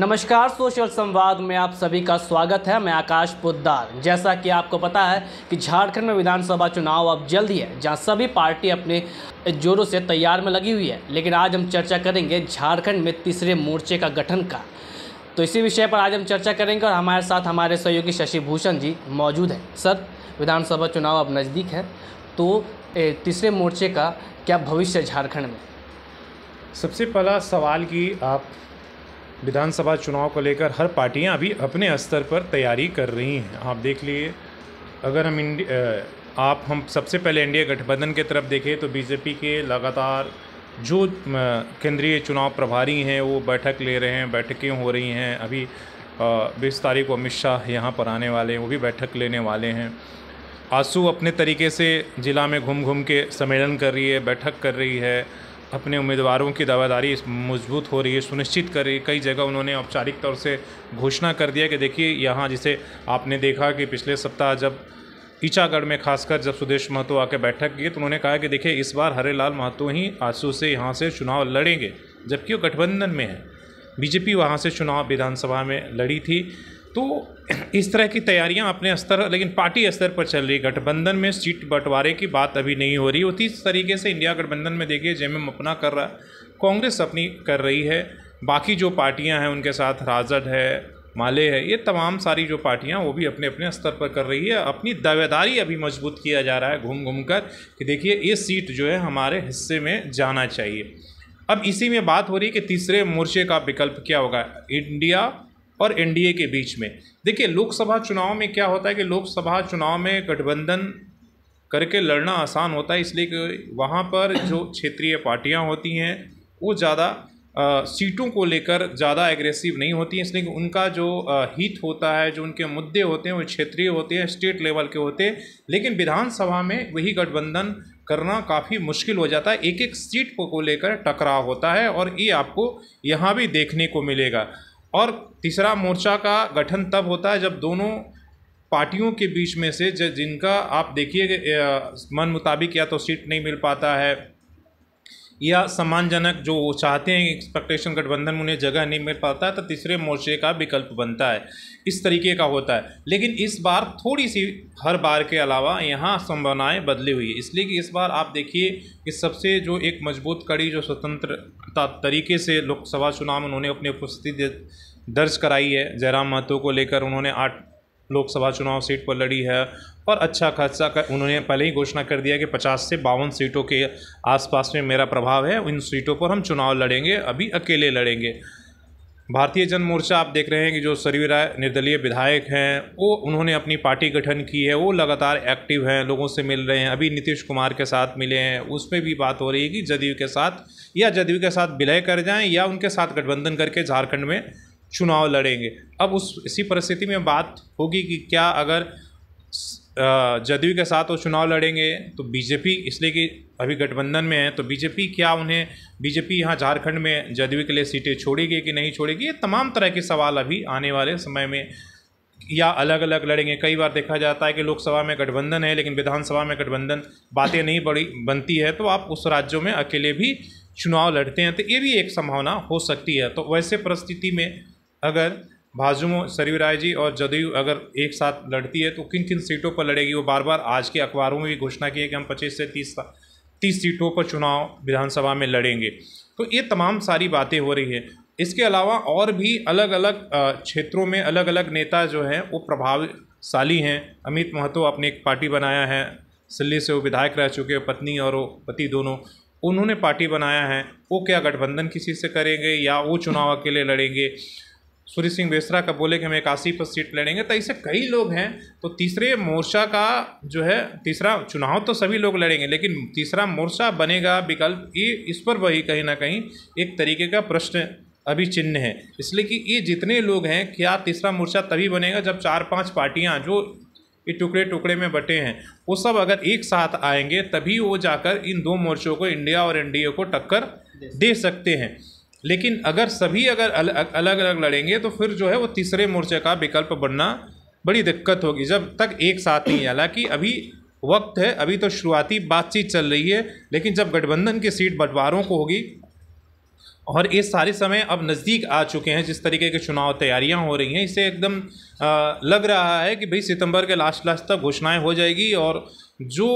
नमस्कार सोशल संवाद में आप सभी का स्वागत है मैं आकाश पुद्दार जैसा कि आपको पता है कि झारखंड में विधानसभा चुनाव अब जल्द ही है जहां सभी पार्टी अपने जोरों से तैयार में लगी हुई है लेकिन आज हम चर्चा करेंगे झारखंड में तीसरे मोर्चे का गठन का तो इसी विषय पर आज हम चर्चा करेंगे और हमारे साथ हमारे सहयोगी शशि भूषण जी मौजूद हैं सर विधानसभा चुनाव अब नज़दीक है तो तीसरे मोर्चे का क्या भविष्य झारखंड में सबसे पहला सवाल कि आप विधानसभा चुनाव को लेकर हर पार्टियां अभी अपने स्तर पर तैयारी कर रही हैं आप देख लीजिए अगर हम इंडिया आप हम सबसे पहले इंडिया गठबंधन के तरफ देखें तो बीजेपी के लगातार जो केंद्रीय चुनाव प्रभारी हैं वो बैठक ले रहे हैं बैठकें हो रही हैं अभी बीस तारीख को अमित शाह यहाँ पर आने वाले हैं वो भी बैठक लेने वाले हैं आंसू अपने तरीके से ज़िला में घूम घूम के सम्मेलन कर रही है बैठक कर रही है अपने उम्मीदवारों की दावेदारी मजबूत हो रही है सुनिश्चित कर रही कई जगह उन्होंने औपचारिक तौर से घोषणा कर दिया कि देखिए यहाँ जिसे आपने देखा कि पिछले सप्ताह जब ईचागढ़ में खासकर जब सुदेश महतो आके बैठक की तो उन्होंने कहा कि देखिए इस बार हरेलाल महतो ही आंसू से यहाँ से चुनाव लड़ेंगे जबकि वो गठबंधन में है बीजेपी वहाँ से चुनाव विधानसभा में लड़ी थी तो इस तरह की तैयारियां अपने स्तर लेकिन पार्टी स्तर पर चल रही गठबंधन में सीट बंटवारे की बात अभी नहीं हो रही उसी तरीके से इंडिया गठबंधन में देखिए जेएमएम अपना कर रहा है कांग्रेस अपनी कर रही है बाकी जो पार्टियां हैं उनके साथ राजद है माले है ये तमाम सारी जो पार्टियां वो भी अपने अपने स्तर पर कर रही है अपनी दावेदारी अभी मजबूत किया जा रहा है घूम घूम कर कि देखिए ये सीट जो है हमारे हिस्से में जाना चाहिए अब इसी में बात हो रही है कि तीसरे मोर्चे का विकल्प क्या होगा इंडिया और एनडीए के बीच में देखिए लोकसभा चुनाव में क्या होता है कि लोकसभा चुनाव में गठबंधन करके लड़ना आसान होता है इसलिए कि वहाँ पर जो क्षेत्रीय पार्टियाँ होती हैं वो ज़्यादा सीटों को लेकर ज़्यादा एग्रेसिव नहीं होती हैं इसलिए कि उनका जो हित होता है जो उनके मुद्दे होते हैं वो क्षेत्रीय होते हैं स्टेट लेवल के होते हैं लेकिन विधानसभा में वही गठबंधन करना काफ़ी मुश्किल हो जाता है एक एक सीट को लेकर टकराव होता है और ये आपको यहाँ भी देखने को मिलेगा और तीसरा मोर्चा का गठन तब होता है जब दोनों पार्टियों के बीच में से जिनका आप देखिए मन मुताबिक या तो सीट नहीं मिल पाता है या सम्मानजनक जो वो चाहते हैं एक्सपेक्टेशन गठबंधन में उन्हें जगह नहीं मिल पाता है तो तीसरे मोर्चे का विकल्प बनता है इस तरीके का होता है लेकिन इस बार थोड़ी सी हर बार के अलावा यहाँ संभावनाएँ बदली हुई है इसलिए कि इस बार आप देखिए कि सबसे जो एक मजबूत कड़ी जो स्वतंत्र तरीके से लोकसभा चुनाव में उन्होंने अपनी उपस्थिति दर्ज कराई है जयराम महतो को लेकर उन्होंने आठ लोकसभा चुनाव सीट पर लड़ी है और अच्छा खासा कर उन्होंने पहले ही घोषणा कर दिया कि 50 से बावन सीटों के आसपास में मेरा प्रभाव है इन सीटों पर हम चुनाव लड़ेंगे अभी अकेले लड़ेंगे भारतीय जन मोर्चा आप देख रहे हैं कि जो सरवी राय निर्दलीय विधायक हैं वो उन्होंने अपनी पार्टी गठन की है वो लगातार एक्टिव हैं लोगों से मिल रहे हैं अभी नीतीश कुमार के साथ मिले हैं उसमें भी बात हो रही है कि जदयू के साथ या जदयू के साथ विलय कर जाएं या उनके साथ गठबंधन करके झारखंड में चुनाव लड़ेंगे अब उस इसी परिस्थिति में बात होगी कि क्या अगर जदयू के साथ वो चुनाव लड़ेंगे तो बीजेपी इसलिए कि अभी गठबंधन में है तो बीजेपी क्या उन्हें बीजेपी यहाँ झारखंड में जदयू के लिए सीटें छोड़ेगी कि नहीं छोड़ेगी ये तमाम तरह के सवाल अभी आने वाले समय में या अलग अलग लड़ेंगे कई बार देखा जाता है कि लोकसभा में गठबंधन है लेकिन विधानसभा में गठबंधन बातें नहीं बड़ी बनती है तो आप उस राज्यों में अकेले भी चुनाव लड़ते हैं तो ये भी एक संभावना हो सकती है तो वैसे परिस्थिति में अगर भाजुमो सरयू राय जी और जदयू अगर एक साथ लड़ती है तो किन किन सीटों पर लड़ेगी वो बार बार आज के अखबारों में भी घोषणा की है कि हम पच्चीस से तीस तीस सीटों पर चुनाव विधानसभा में लड़ेंगे तो ये तमाम सारी बातें हो रही है इसके अलावा और भी अलग अलग क्षेत्रों में अलग अलग नेता जो हैं वो प्रभावशाली हैं अमित महतो अपने एक पार्टी बनाया है सिल्ली से वो विधायक रह चुके हैं पत्नी और वो पति दोनों उन्होंने पार्टी बनाया है वो क्या गठबंधन किसी से करेंगे या वो चुनाव अकेले लड़ेंगे सूर्य सिंह बेसरा का बोले कि हम इक्यासी पर सीट लड़ेंगे तो ऐसे कई लोग हैं तो तीसरे मोर्चा का जो है तीसरा चुनाव तो सभी लोग लड़ेंगे लेकिन तीसरा मोर्चा बनेगा विकल्प ये इस पर वही कहीं ना कहीं एक तरीके का प्रश्न अभी चिन्ह है इसलिए कि ये जितने लोग हैं क्या तीसरा मोर्चा तभी बनेगा जब चार पांच पार्टियां जो ये टुकड़े टुकड़े में बटे हैं वो सब अगर एक साथ आएंगे तभी वो जाकर इन दो मोर्चों को इंडिया और एनडीए को टक्कर दे सकते हैं लेकिन अगर सभी अगर अलग अलग, अलग लड़ेंगे तो फिर जो है वो तीसरे मोर्चे का विकल्प बनना बड़ी दिक्कत होगी जब तक एक साथ नहीं हालांकि अभी वक्त है अभी तो शुरुआती बातचीत चल रही है लेकिन जब गठबंधन की सीट बंटवारों को होगी और ये सारे समय अब नज़दीक आ चुके हैं जिस तरीके के चुनाव तैयारियां हो रही हैं इसे एकदम लग रहा है कि भाई सितंबर के लास्ट लास्ट तक घोषणाएं हो जाएगी और जो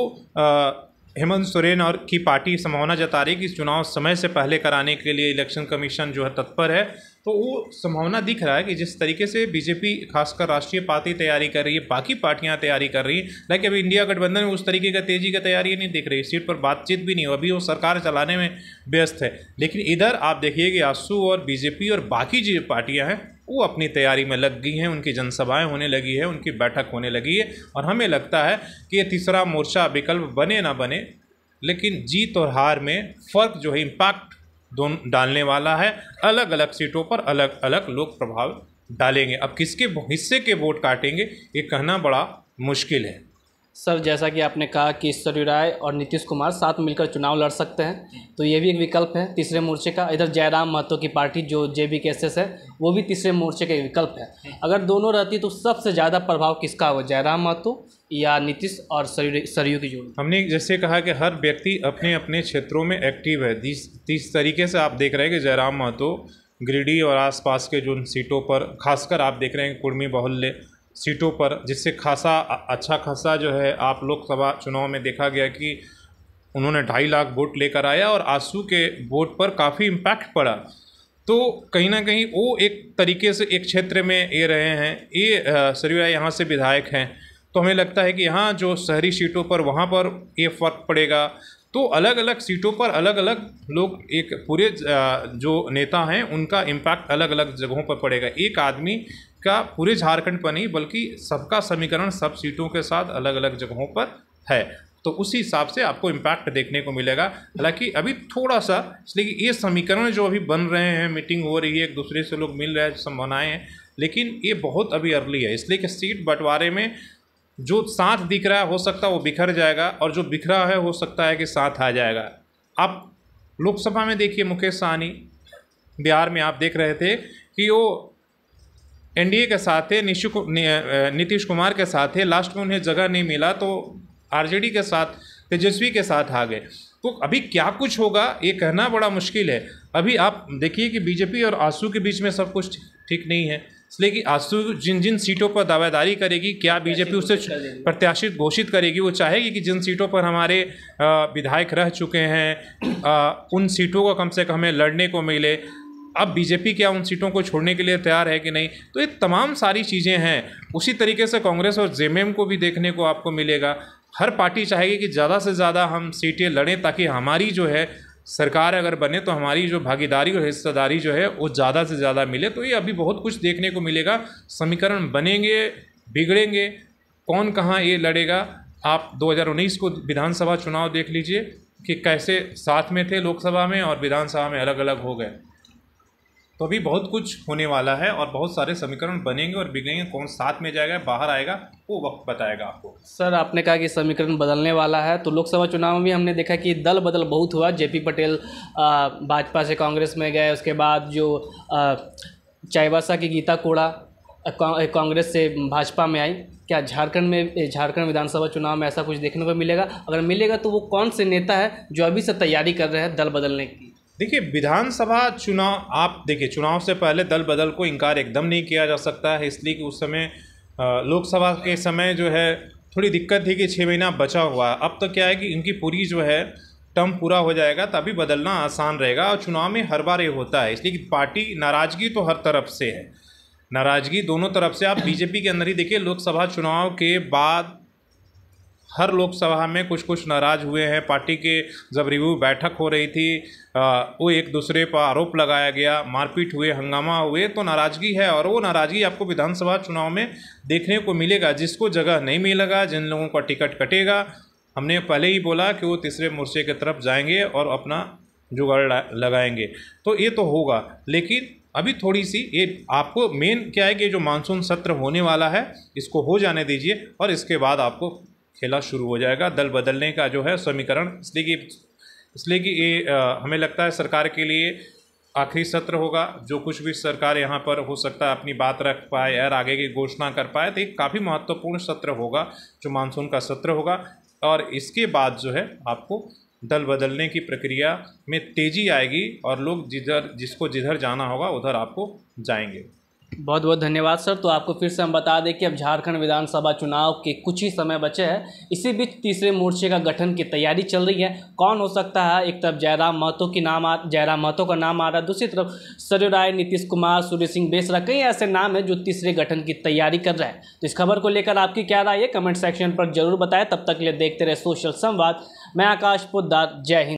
हेमंत सोरेन और की पार्टी संभावना जता रही है कि चुनाव समय से पहले कराने के लिए इलेक्शन कमीशन जो है तत्पर है तो वो संभावना दिख रहा है कि जिस तरीके से बीजेपी खासकर राष्ट्रीय पार्टी तैयारी कर रही है बाकी पार्टियां तैयारी कर रही हैं लेकिन अभी इंडिया गठबंधन में उस तरीके का तेजी का तैयारी नहीं दिख रही सीट पर बातचीत भी नहीं हो अभी वो सरकार चलाने में व्यस्त है लेकिन इधर आप देखिए कि आसू और बीजेपी और बाकी जो पार्टियाँ हैं वो अपनी तैयारी में लग गई हैं उनकी जनसभाएं होने लगी है उनकी बैठक होने लगी है और हमें लगता है कि ये तीसरा मोर्चा विकल्प बने ना बने लेकिन जीत और हार में फ़र्क जो है इम्पैक्ट दोनों डालने वाला है अलग अलग सीटों पर अलग अलग लोग प्रभाव डालेंगे अब किसके हिस्से के वोट काटेंगे ये कहना बड़ा मुश्किल है सर जैसा कि आपने कहा कि ईश्वरी राय और नीतीश कुमार साथ मिलकर चुनाव लड़ सकते हैं तो ये भी एक विकल्प है तीसरे मोर्चे का इधर जयराम महतो की पार्टी जो जे बी केसेस है वो भी तीसरे मोर्चे का विकल्प है अगर दोनों रहती तो सबसे ज़्यादा प्रभाव किसका हो जयराम महतो या नीतीश और सरयू की जोड़ी हमने जैसे कहा कि हर व्यक्ति अपने अपने क्षेत्रों में एक्टिव है जिस तरीके से आप देख रहे हैं कि जयराम महतो गिरिडीह और आसपास के जो सीटों पर खासकर आप देख रहे हैं कुर्मी बहुल्य सीटों पर जिससे खासा अच्छा खासा जो है आप लोकसभा चुनाव में देखा गया कि उन्होंने ढाई लाख वोट लेकर आया और आंसू के वोट पर काफ़ी इम्पैक्ट पड़ा तो कहीं ना कहीं वो एक तरीके से एक क्षेत्र में ये रहे हैं ये सरिया यहाँ से विधायक हैं तो हमें लगता है कि यहाँ जो शहरी सीटों पर वहाँ पर ये फ़र्क पड़ेगा तो अलग अलग सीटों पर अलग अलग लोग एक पूरे जो नेता हैं उनका इम्पैक्ट अलग अलग जगहों पर पड़ेगा एक आदमी का पूरे झारखंड पर नहीं बल्कि सबका समीकरण सब सीटों के साथ अलग अलग जगहों पर है तो उसी हिसाब से आपको इम्पैक्ट देखने को मिलेगा हालांकि अभी थोड़ा सा इसलिए कि ये समीकरण जो अभी बन रहे हैं मीटिंग हो रही है एक दूसरे से लोग मिल रहे हैं संभावनाएँ हैं लेकिन ये बहुत अभी अर्ली है इसलिए कि सीट बंटवारे में जो साथ दिख रहा है हो सकता है वो बिखर जाएगा और जो बिखरा है हो सकता है कि साथ आ जाएगा आप लोकसभा में देखिए मुकेश सहनी बिहार में आप देख रहे थे कि वो एनडीए के साथ थे नीतीश कुमार के साथ थे लास्ट में उन्हें जगह नहीं मिला तो आरजेडी के साथ तेजस्वी के साथ आ गए तो अभी क्या कुछ होगा ये कहना बड़ा मुश्किल है अभी आप देखिए कि बीजेपी और आंसू के बीच में सब कुछ ठीक नहीं है इसलिए कि आजसू जिन जिन सीटों पर दावेदारी करेगी क्या बीजेपी उसे प्रत्याशित घोषित करेगी वो चाहेगी कि जिन सीटों पर हमारे विधायक रह चुके हैं उन सीटों को कम से कम हमें लड़ने को मिले अब बीजेपी क्या उन सीटों को छोड़ने के लिए तैयार है कि नहीं तो ये तमाम सारी चीज़ें हैं उसी तरीके से कांग्रेस और जे को भी देखने को आपको मिलेगा हर पार्टी चाहेगी कि ज़्यादा से ज़्यादा हम सीटें लड़ें ताकि हमारी जो है सरकार अगर बने तो हमारी जो भागीदारी और हिस्सेदारी जो है वो ज़्यादा से ज़्यादा मिले तो ये अभी बहुत कुछ देखने को मिलेगा समीकरण बनेंगे बिगड़ेंगे कौन कहाँ ये लड़ेगा आप 2019 को विधानसभा चुनाव देख लीजिए कि कैसे साथ में थे लोकसभा में और विधानसभा में अलग अलग हो गए तो अभी बहुत कुछ होने वाला है और बहुत सारे समीकरण बनेंगे और बिगड़ेंगे कौन साथ में जाएगा बाहर आएगा वो वक्त बताएगा आपको सर आपने कहा कि समीकरण बदलने वाला है तो लोकसभा चुनाव में भी हमने देखा कि दल बदल बहुत हुआ जेपी पटेल भाजपा से कांग्रेस में गए उसके बाद जो चाईबासा की गीता कोड़ा कांग्रेस से भाजपा में आई क्या झारखंड में झारखंड विधानसभा चुनाव में ऐसा कुछ देखने को मिलेगा अगर मिलेगा तो वो कौन से नेता है जो अभी से तैयारी कर रहे हैं दल बदलने की देखिए विधानसभा चुनाव आप देखिए चुनाव से पहले दल बदल को इनकार एकदम नहीं किया जा सकता है इसलिए कि उस समय लोकसभा के समय जो है थोड़ी दिक्कत थी कि छः महीना बचा हुआ है अब तो क्या है कि इनकी पूरी जो है टर्म पूरा हो जाएगा तभी बदलना आसान रहेगा और चुनाव में हर बार ये होता है इसलिए कि पार्टी नाराज़गी तो हर तरफ से है नाराज़गी दोनों तरफ से आप बीजेपी के अंदर ही देखिए लोकसभा चुनाव के बाद हर लोकसभा में कुछ कुछ नाराज़ हुए हैं पार्टी के जब रिव्यू बैठक हो रही थी आ, वो एक दूसरे पर आरोप लगाया गया मारपीट हुए हंगामा हुए तो नाराज़गी है और वो नाराज़गी आपको विधानसभा चुनाव में देखने को मिलेगा जिसको जगह नहीं मिलेगा जिन लोगों का टिकट कटेगा हमने पहले ही बोला कि वो तीसरे मोर्चे की तरफ जाएंगे और अपना जुगाड़ लगाएंगे तो ये तो होगा लेकिन अभी थोड़ी सी ये आपको मेन क्या है कि जो मानसून सत्र होने वाला है इसको हो जाने दीजिए और इसके बाद आपको खेला शुरू हो जाएगा दल बदलने का जो है समीकरण इसलिए कि इसलिए कि ये हमें लगता है सरकार के लिए आखिरी सत्र होगा जो कुछ भी सरकार यहाँ पर हो सकता है अपनी बात रख पाए और आगे की घोषणा कर पाए तो एक काफ़ी महत्वपूर्ण सत्र होगा जो मानसून का सत्र होगा और इसके बाद जो है आपको दल बदलने की प्रक्रिया में तेज़ी आएगी और लोग जिधर जिसको जिधर जाना होगा उधर आपको जाएंगे बहुत बहुत धन्यवाद सर तो आपको फिर से हम बता दें कि अब झारखंड विधानसभा चुनाव के कुछ ही समय बचे हैं इसी बीच तीसरे मोर्चे का गठन की तैयारी चल रही है कौन हो सकता है एक तरफ जयराम महतो की नाम आ जयराम महतो का नाम आ रहा है दूसरी तरफ सरय राय नीतीश कुमार सूर्य सिंह बेसरा कई ऐसे नाम हैं जो तीसरे गठन की तैयारी कर रहे हैं तो इस खबर को लेकर आपकी क्या राय है कमेंट सेक्शन पर जरूर बताएं तब तक लिए देखते रहे सोशल संवाद मैं आकाश पुद्दार जय हिंद